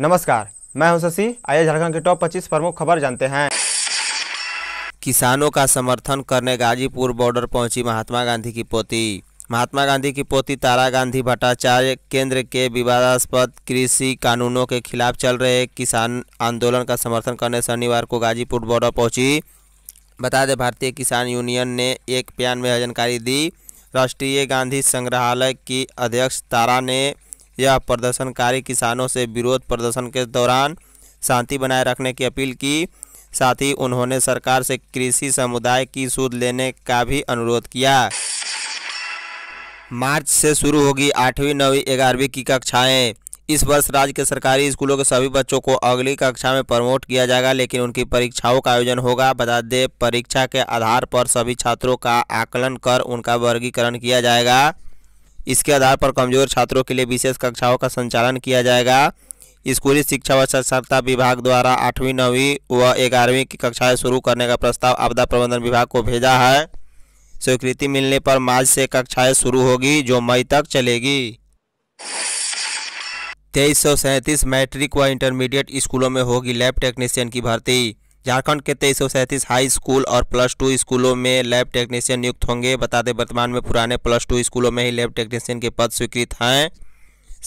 नमस्कार मैं हूं शशि आइए झारखंड के टॉप 25 प्रमुख खबर जानते हैं किसानों का समर्थन करने गाजीपुर बॉर्डर पहुंची महात्मा गांधी की पोती महात्मा गांधी की पोती तारा गांधी भट्टाचार्य केंद्र के विवादास्पद कृषि कानूनों के खिलाफ चल रहे किसान आंदोलन का समर्थन करने शनिवार को गाजीपुर बॉर्डर पहुंची बता दें भारतीय किसान यूनियन ने एक बयान में जानकारी दी राष्ट्रीय गांधी संग्रहालय की अध्यक्ष तारा ने यह प्रदर्शनकारी किसानों से विरोध प्रदर्शन के दौरान शांति बनाए रखने की अपील की साथ ही उन्होंने सरकार से कृषि समुदाय की सूद लेने का भी अनुरोध किया मार्च से शुरू होगी आठवीं नौवीं ग्यारहवीं की कक्षाएं इस वर्ष राज्य के सरकारी स्कूलों के सभी बच्चों को अगली कक्षा में प्रमोट किया जाएगा लेकिन उनकी परीक्षाओं का आयोजन होगा बता दें परीक्षा के आधार पर सभी छात्रों का आकलन कर उनका वर्गीकरण किया जाएगा इसके आधार पर कमजोर छात्रों के लिए विशेष कक्षाओं का संचालन किया जाएगा स्कूली शिक्षा व साक्षरता विभाग द्वारा आठवीं नौवीं व ग्यारहवीं की कक्षाएं शुरू करने का प्रस्ताव आपदा प्रबंधन विभाग को भेजा है स्वीकृति मिलने पर मार्च से कक्षाएं शुरू होगी जो मई तक चलेगी तेईस सौ सैंतीस मैट्रिक व इंटरमीडिएट स्कूलों में होगी लैब टेक्नीशियन की भर्ती झारखंड के तेईस सौ सैंतीस हाई स्कूल और प्लस टू स्कूलों में लैब टेक्नीशियन नियुक्त होंगे बता दें वर्तमान में पुराने प्लस टू स्कूलों में ही लैब टेक्नीशियन के पद स्वीकृत हैं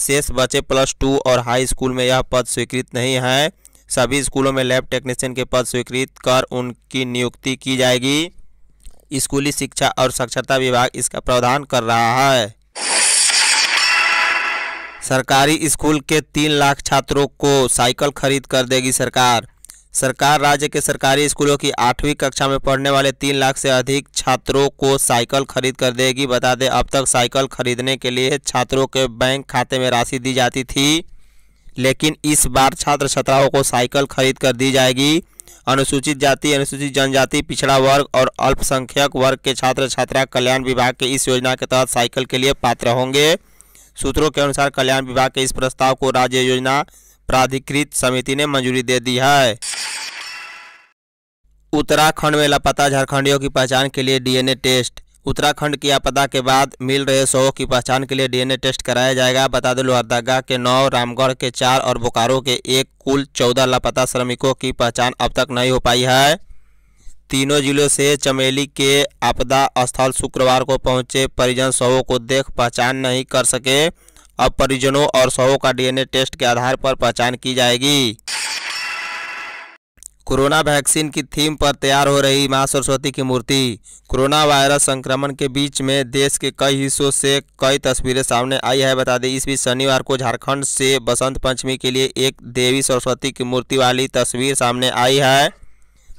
शेष बचे प्लस टू और हाई स्कूल में यह पद स्वीकृत नहीं हैं सभी स्कूलों में लैब टेक्नीशियन के पद स्वीकृत कर उनकी नियुक्ति की जाएगी स्कूली शिक्षा और साक्षरता विभाग इसका प्रावधान कर रहा है सरकारी स्कूल के तीन लाख छात्रों को साइकिल खरीद कर देगी सरकार सरकार राज्य के सरकारी स्कूलों की आठवीं कक्षा में पढ़ने वाले तीन लाख से अधिक छात्रों को साइकिल खरीद कर देगी बता दें अब तक साइकिल खरीदने के लिए छात्रों के बैंक खाते में राशि दी जाती थी लेकिन इस बार छात्र छात्राओं को साइकिल खरीद कर दी जाएगी अनुसूचित जाति अनुसूचित जनजाति पिछड़ा वर्ग और अल्पसंख्यक वर्ग के छात्र छात्रा कल्याण विभाग के इस योजना के तहत साइकिल के लिए पात्र होंगे सूत्रों के अनुसार कल्याण विभाग के इस प्रस्ताव को राज्य योजना प्राधिकृत समिति ने मंजूरी दे दी है उत्तराखंड में लापता झारखंडियों की पहचान के लिए डीएनए टेस्ट उत्तराखंड की आपदा के बाद मिल रहे शवों की पहचान के लिए डीएनए टेस्ट कराया जाएगा बता दें लोहरदगा के नौ रामगढ़ के चार और बोकारो के एक कुल चौदह लापता श्रमिकों की पहचान अब तक नहीं हो पाई है तीनों जिलों से चमेली के आपदा स्थल शुक्रवार को पहुंचे परिजन शवों को देख पहचान नहीं कर सके अब परिजनों और शवों का डीएनए टेस्ट के आधार पर पहचान की जाएगी कोरोना वैक्सीन की थीम पर तैयार हो रही मां सरस्वती की मूर्ति कोरोना वायरस संक्रमण के बीच में देश के कई हिस्सों से कई तस्वीरें सामने आई है बता दें इस बीच शनिवार को झारखंड से बसंत पंचमी के लिए एक देवी सरस्वती की मूर्ति वाली तस्वीर सामने आई है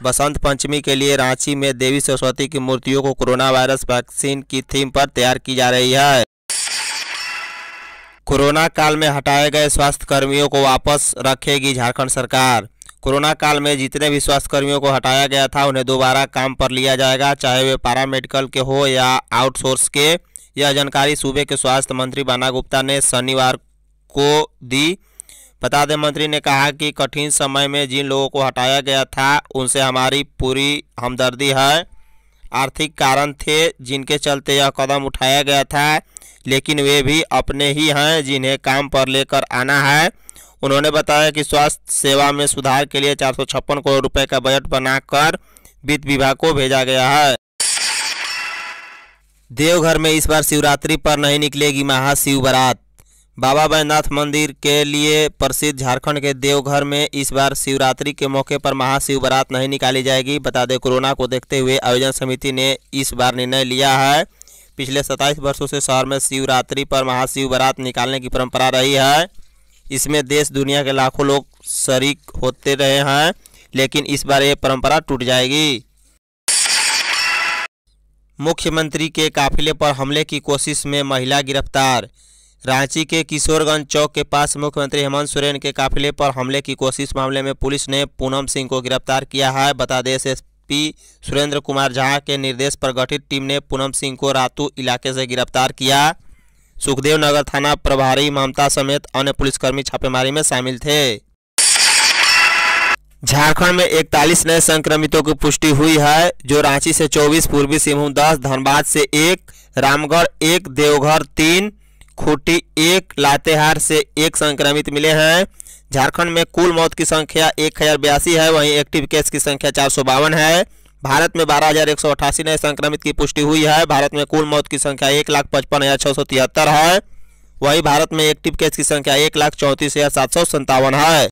बसंत पंचमी के लिए रांची में देवी सरस्वती की मूर्तियों को कोरोना वायरस वैक्सीन की थीम पर तैयार की जा रही है कोरोना काल में हटाए गए स्वास्थ्य कर्मियों को वापस रखेगी झारखंड सरकार कोरोना काल में जितने भी स्वास्थ्यकर्मियों को हटाया गया था उन्हें दोबारा काम पर लिया जाएगा चाहे वे पैरामेडिकल के हो या आउटसोर्स के यह जानकारी सूबे के स्वास्थ्य मंत्री बाना गुप्ता ने शनिवार को दी बता दें मंत्री ने कहा कि कठिन समय में जिन लोगों को हटाया गया था उनसे हमारी पूरी हमदर्दी है आर्थिक कारण थे जिनके चलते यह कदम उठाया गया था लेकिन वे भी अपने ही हैं जिन्हें काम पर लेकर आना है उन्होंने बताया कि स्वास्थ्य सेवा में सुधार के लिए चार करोड़ रुपए का बजट बनाकर वित्त विभाग को भेजा गया है देवघर में इस बार शिवरात्रि पर नहीं निकलेगी महाशिव बारात बाबा बैद्यनाथ मंदिर के लिए प्रसिद्ध झारखंड के देवघर में इस बार शिवरात्रि के मौके पर महाशिव बारात नहीं निकाली जाएगी बता दें कोरोना को देखते हुए आयोजन समिति ने इस बार निर्णय लिया है पिछले 27 वर्षों से शहर में शिवरात्रि पर महाशिव बारात निकालने की परंपरा रही है इसमें देश दुनिया के लाखों लोग शरीक होते रहे हैं लेकिन इस बार ये परंपरा टूट जाएगी मुख्यमंत्री के काफिले पर हमले की कोशिश में महिला गिरफ्तार रांची के किशोरगंज चौक के पास मुख्यमंत्री हेमंत सोरेन के काफिले पर हमले की कोशिश मामले में पुलिस ने पूनम सिंह को गिरफ्तार किया है बता दें एसएसपी सुरेंद्र कुमार झा के निर्देश पर गठित टीम ने पूनम सिंह को रातू इलाके से गिरफ्तार किया सुखदेव नगर थाना प्रभारी ममता समेत अन्य पुलिसकर्मी छापेमारी में शामिल थे झारखंड में इकतालीस नए संक्रमितों की पुष्टि हुई है जो रांची से 24, पूर्वी सिंहभूम 10, धनबाद से एक रामगढ़ एक देवघर तीन खूंटी एक लातेहार से एक संक्रमित मिले हैं झारखंड में कुल मौत की संख्या एक है वहीं एक्टिव केस की संख्या चार है भारत में बारह हजार एक सौ अठासी नए संक्रमित की पुष्टि हुई है भारत में कुल मौत की संख्या एक लाख पचपन हजार छह सौ तिहत्तर है वहीं भारत में एक्टिव केस की संख्या एक लाख चौंतीस हजार सात सौ संतावन है